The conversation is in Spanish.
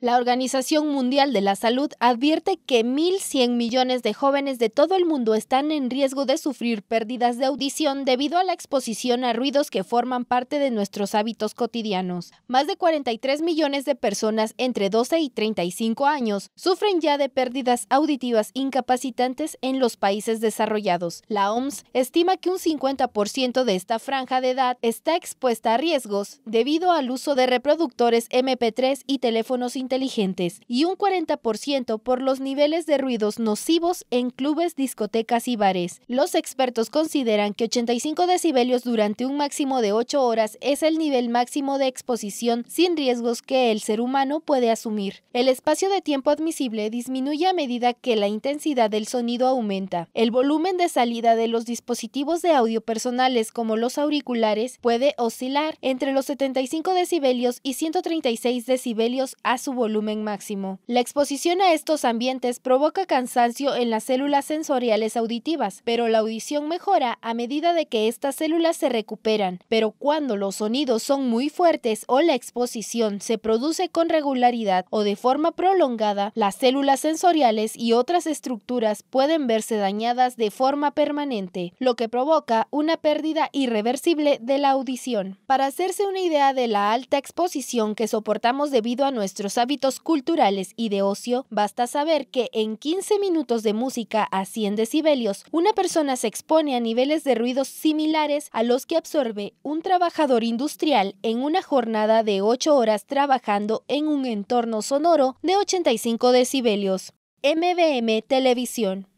La Organización Mundial de la Salud advierte que 1.100 millones de jóvenes de todo el mundo están en riesgo de sufrir pérdidas de audición debido a la exposición a ruidos que forman parte de nuestros hábitos cotidianos. Más de 43 millones de personas entre 12 y 35 años sufren ya de pérdidas auditivas incapacitantes en los países desarrollados. La OMS estima que un 50% de esta franja de edad está expuesta a riesgos debido al uso de reproductores MP3 y teléfonos inteligentes y un 40% por los niveles de ruidos nocivos en clubes, discotecas y bares. Los expertos consideran que 85 decibelios durante un máximo de 8 horas es el nivel máximo de exposición sin riesgos que el ser humano puede asumir. El espacio de tiempo admisible disminuye a medida que la intensidad del sonido aumenta. El volumen de salida de los dispositivos de audio personales como los auriculares puede oscilar entre los 75 decibelios y 136 decibelios a su volumen máximo. La exposición a estos ambientes provoca cansancio en las células sensoriales auditivas, pero la audición mejora a medida de que estas células se recuperan. Pero cuando los sonidos son muy fuertes o la exposición se produce con regularidad o de forma prolongada, las células sensoriales y otras estructuras pueden verse dañadas de forma permanente, lo que provoca una pérdida irreversible de la audición. Para hacerse una idea de la alta exposición que soportamos debido a nuestros hábitos culturales y de ocio, basta saber que en 15 minutos de música a 100 decibelios, una persona se expone a niveles de ruidos similares a los que absorbe un trabajador industrial en una jornada de 8 horas trabajando en un entorno sonoro de 85 decibelios. MBM Televisión